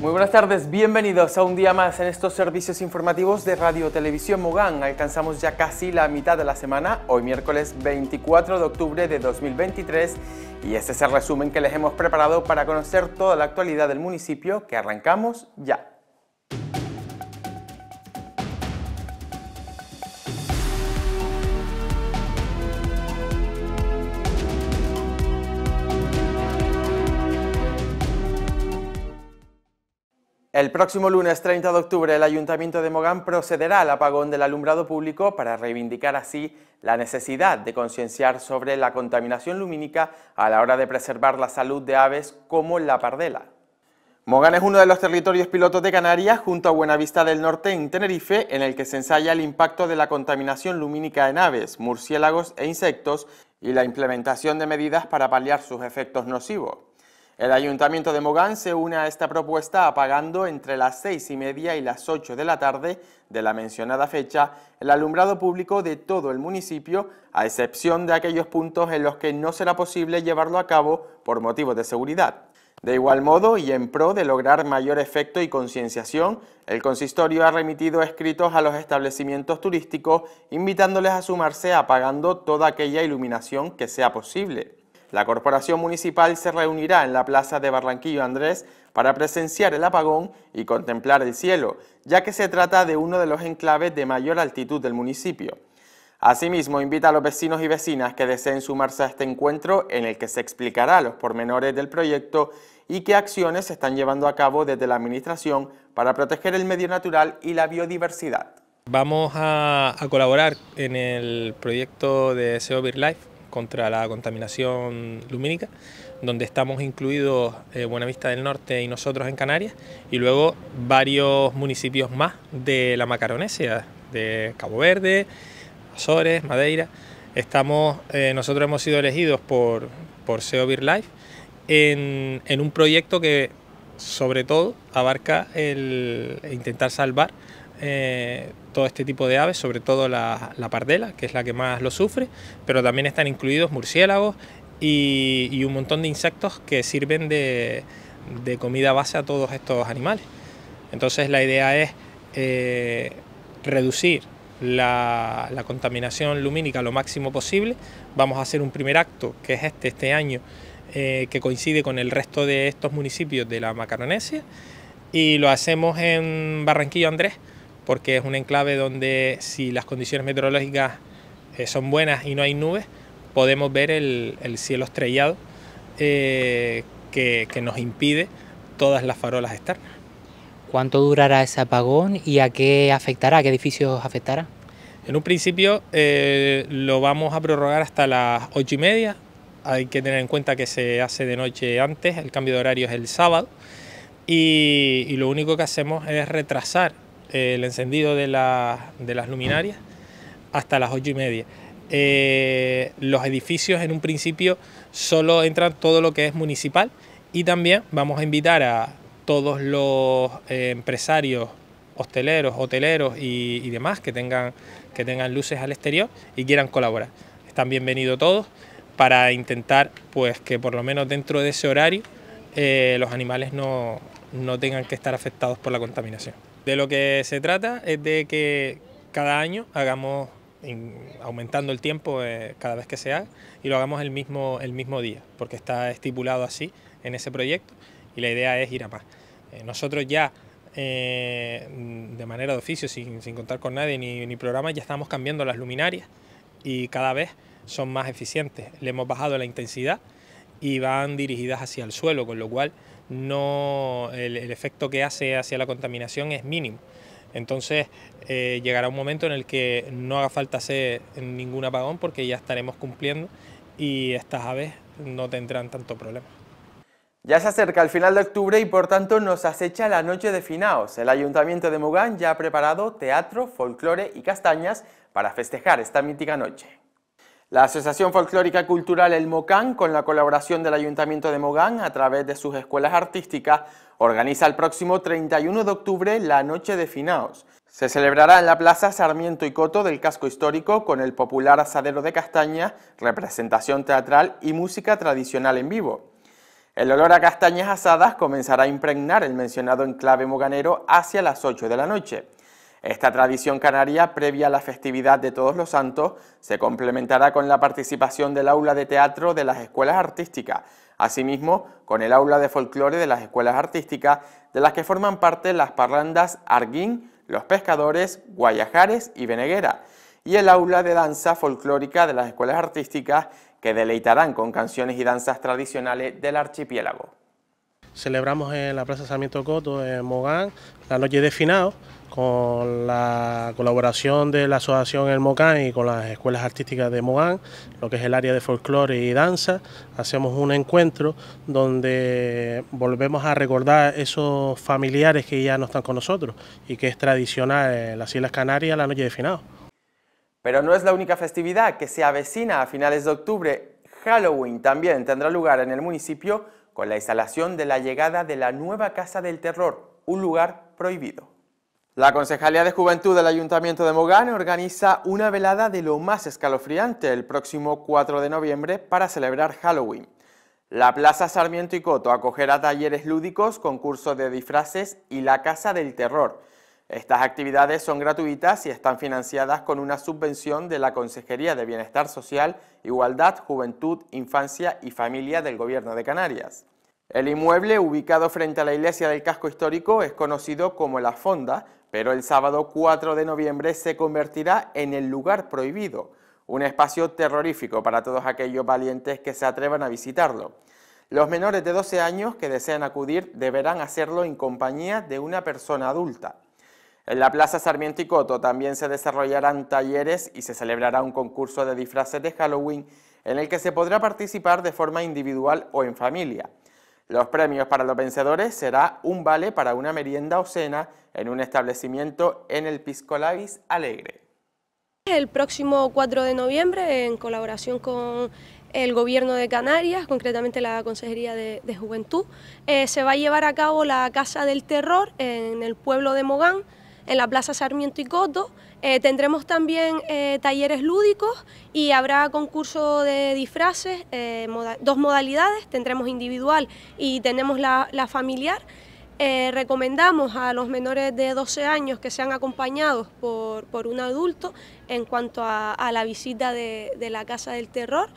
Muy buenas tardes, bienvenidos a un día más en estos servicios informativos de Radio Televisión Mogán. Alcanzamos ya casi la mitad de la semana, hoy miércoles 24 de octubre de 2023 y este es el resumen que les hemos preparado para conocer toda la actualidad del municipio que arrancamos ya. El próximo lunes 30 de octubre el Ayuntamiento de Mogán procederá al apagón del alumbrado público para reivindicar así la necesidad de concienciar sobre la contaminación lumínica a la hora de preservar la salud de aves como la pardela. Mogán es uno de los territorios pilotos de Canarias junto a Buenavista del Norte en Tenerife en el que se ensaya el impacto de la contaminación lumínica en aves, murciélagos e insectos y la implementación de medidas para paliar sus efectos nocivos. El Ayuntamiento de Mogán se une a esta propuesta apagando entre las seis y media y las 8 de la tarde de la mencionada fecha el alumbrado público de todo el municipio, a excepción de aquellos puntos en los que no será posible llevarlo a cabo por motivos de seguridad. De igual modo, y en pro de lograr mayor efecto y concienciación, el consistorio ha remitido escritos a los establecimientos turísticos invitándoles a sumarse apagando toda aquella iluminación que sea posible. La corporación municipal se reunirá en la plaza de Barranquillo Andrés para presenciar el apagón y contemplar el cielo, ya que se trata de uno de los enclaves de mayor altitud del municipio. Asimismo, invita a los vecinos y vecinas que deseen sumarse a este encuentro en el que se explicará los pormenores del proyecto y qué acciones se están llevando a cabo desde la Administración para proteger el medio natural y la biodiversidad. Vamos a, colaborar en el proyecto de SEO Life contra la contaminación lumínica, donde estamos incluidos eh, Buenavista del Norte y nosotros en Canarias, y luego varios municipios más de la Macaronesia, de Cabo Verde, Azores, Madeira. Estamos, eh, nosotros hemos sido elegidos por, por SEO Beer Life en, un proyecto que sobre todo abarca el e intentar salvar eh, todo este tipo de aves, sobre todo la, pardela, que es la que más lo sufre, pero también están incluidos murciélagos y, un montón de insectos que sirven de, de, comida base a todos estos animales. Entonces la idea es eh, reducir la, contaminación lumínica lo máximo posible. Vamos a hacer un primer acto, que es este, este año, eh, que coincide con el resto de estos municipios de la Macaronesia, y lo hacemos en Barranquillo Andrés, porque es un enclave donde si las condiciones meteorológicas eh, son buenas y no hay nubes, podemos ver el, cielo estrellado eh, que, nos impide todas las farolas externas. ¿Cuánto durará ese apagón y a qué afectará, qué edificios afectará? En un principio eh, lo vamos a prorrogar hasta las ocho y media. Hay que tener en cuenta que se hace de noche antes, el cambio de horario es el sábado. y lo único que hacemos es retrasar el encendido de, las luminarias hasta las ocho y media. Eh, los edificios en un principio solo entran todo lo que es municipal y también vamos a invitar a todos los eh, empresarios hosteleros, hoteleros y, demás que tengan, que tengan luces al exterior y quieran colaborar. Están bienvenidos todos para intentar pues que por lo menos dentro de ese horario eh, los animales no, tengan que estar afectados por la contaminación. De lo que se trata es de que cada año hagamos, aumentando el tiempo eh, cada vez que se haga, y lo hagamos el mismo, el mismo día, porque está estipulado así en ese proyecto y la idea es ir a más. Eh, nosotros ya, de manera de oficio, sin, contar con nadie ni, ni programa, ya estamos cambiando las luminarias y cada vez son más eficientes. Le hemos bajado la intensidad y van dirigidas hacia el suelo, con lo cual no, el, efecto que hace hacia la contaminación es mínimo. Entonces eh, llegará un momento en el que no haga falta hacer ningún apagón porque ya estaremos cumpliendo y estas aves no tendrán tanto problema. Ya se acerca el final de octubre y por tanto nos acecha la noche de finaos. El Ayuntamiento de Mugán ya ha preparado teatro, folclore y castañas para festejar esta mítica noche. La Asociación Folclórica Cultural El Mocán, con la colaboración del Ayuntamiento de Mogán a través de sus escuelas artísticas, organiza el próximo 31 de octubre la Noche de Finaos. Se celebrará en la Plaza Sarmiento y Coto del Casco Histórico con el popular asadero de castañas, representación teatral y música tradicional en vivo. El olor a castañas asadas comenzará a impregnar el mencionado enclave moganero hacia las 8 de la noche. Esta tradición canaria, previa a la festividad de Todos los Santos, se complementará con la participación del aula de teatro de las escuelas artísticas, asimismo con el aula de folclore de las escuelas artísticas, de las que forman parte las parrandas Arguín, Los Pescadores, Guayajares y Veneguera, y el aula de danza folclórica de las escuelas artísticas, que deleitarán con canciones y danzas tradicionales del archipiélago celebramos en la Plaza Sarmiento Coto, en Mogán, la noche de Finado... con la colaboración de la Asociación El Mogán y con las escuelas artísticas de Mogán, lo que es el área de folclore y danza, hacemos un encuentro donde volvemos a recordar esos familiares que ya no están con nosotros y que es tradicional en las Islas Canarias la noche de Finado". Pero no es la única festividad que se avecina a finales de octubre. Halloween también tendrá lugar en el municipio con la instalación de la llegada de la nueva Casa del Terror, un lugar prohibido. La Concejalía de Juventud del Ayuntamiento de Mogán organiza una velada de lo más escalofriante el próximo 4 de noviembre para celebrar Halloween. La Plaza Sarmiento y Coto acogerá talleres lúdicos, concursos de disfraces y la Casa del Terror, estas actividades son gratuitas y están financiadas con una subvención de la Consejería de Bienestar Social, Igualdad, Juventud, Infancia y Familia del Gobierno de Canarias. El inmueble, ubicado frente a la iglesia del casco histórico, es conocido como La Fonda, pero el sábado 4 de noviembre se convertirá en el lugar prohibido, un espacio terrorífico para todos aquellos valientes que se atrevan a visitarlo. Los menores de 12 años que desean acudir deberán hacerlo en compañía de una persona adulta. En la Plaza Sarmiento y Coto también se desarrollarán talleres y se celebrará un concurso de disfraces de Halloween en el que se podrá participar de forma individual o en familia. Los premios para los vencedores será un vale para una merienda o cena en un establecimiento en el Piscolabis Alegre. El próximo 4 de noviembre, en colaboración con el Gobierno de Canarias, concretamente la Consejería de, Juventud, eh, se va a llevar a cabo la Casa del Terror en el pueblo de Mogán, en la Plaza Sarmiento y Coto. Eh, tendremos también eh, talleres lúdicos y habrá concurso de disfraces, eh, dos modalidades, tendremos individual y tenemos la, familiar. recomendamos a los menores de 12 años que sean acompañados por, un adulto en cuanto a, la visita de, la Casa del Terror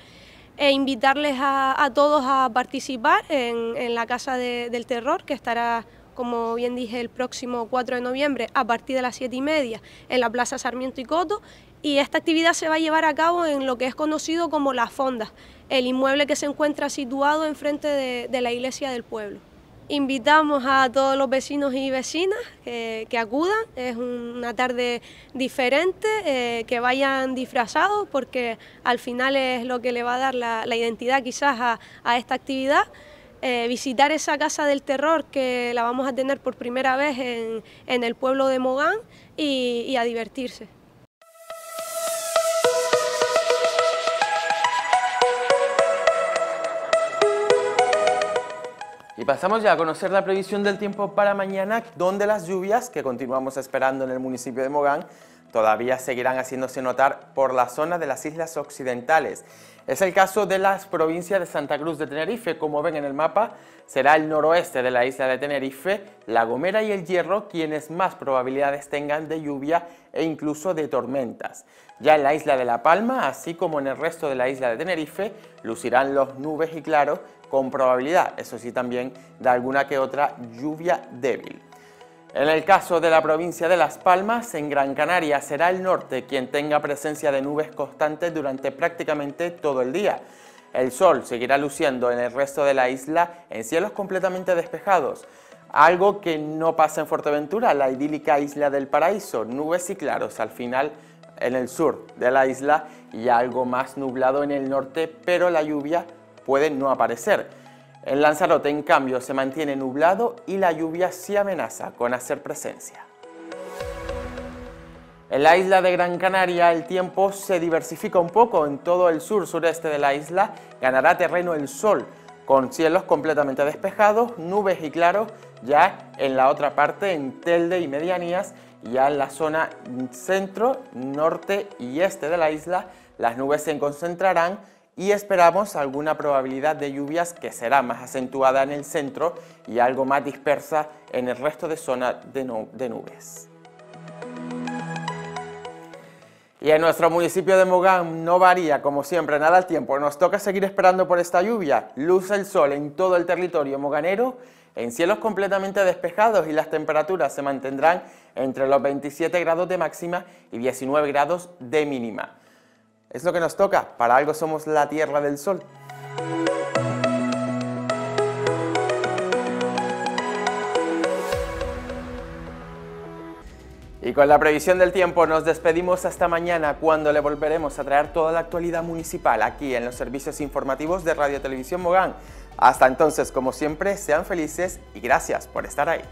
e invitarles a, todos a participar en, la Casa del Terror que estará como bien dije, el próximo 4 de noviembre a partir de las 7 y media en la Plaza Sarmiento y Coto. Y esta actividad se va a llevar a cabo en lo que es conocido como la Fonda... el inmueble que se encuentra situado enfrente de, la iglesia del pueblo. Invitamos a todos los vecinos y vecinas que acudan, es una tarde diferente, eh, que vayan disfrazados porque al final es lo que le va a dar la, identidad quizás a esta actividad. Eh, visitar esa casa del terror que la vamos a tener por primera vez en, el pueblo de Mogán y a divertirse. Y pasamos ya a conocer la previsión del tiempo para mañana, donde las lluvias que continuamos esperando en el municipio de Mogán todavía seguirán haciéndose notar por la zona de las islas occidentales. Es el caso de las provincias de Santa Cruz de Tenerife, como ven en el mapa, será el noroeste de la isla de Tenerife, La Gomera y El Hierro quienes más probabilidades tengan de lluvia e incluso de tormentas. Ya en la isla de La Palma, así como en el resto de la isla de Tenerife, lucirán los nubes y claros con probabilidad, eso sí también, de alguna que otra lluvia débil. En el caso de la provincia de Las Palmas, en Gran Canaria será el norte quien tenga presencia de nubes constantes durante prácticamente todo el día. El sol seguirá luciendo en el resto de la isla en cielos completamente despejados, algo que no pasa en Fuerteventura, la idílica isla del paraíso, nubes y claros al final en el sur de la isla y algo más nublado en el norte, pero la lluvia puede no aparecer. En Lanzarote, en cambio, se mantiene nublado y la lluvia sí amenaza con hacer presencia. En la isla de Gran Canaria el tiempo se diversifica un poco en todo el sur sureste de la isla, ganará terreno el sol, con cielos completamente despejados, nubes y claros ya en la otra parte, en Telde y Medianías, ya en la zona centro, norte y este de la isla, las nubes se concentrarán y esperamos alguna probabilidad de lluvias que será más acentuada en el centro y algo más dispersa en el resto de zona de, nubes. Y en nuestro municipio de Mogán no varía, como siempre, nada el tiempo. Nos toca seguir esperando por esta lluvia. Luce el sol en todo el territorio moganero, en cielos completamente despejados y las temperaturas se mantendrán entre los 27 grados de máxima y 19 grados de mínima. Es lo que nos toca, para algo somos la Tierra del Sol. Y con la previsión del tiempo nos despedimos hasta mañana cuando le volveremos a traer toda la actualidad municipal aquí en los servicios informativos de Radio Televisión Mogán. Hasta entonces, como siempre, sean felices y gracias por estar ahí.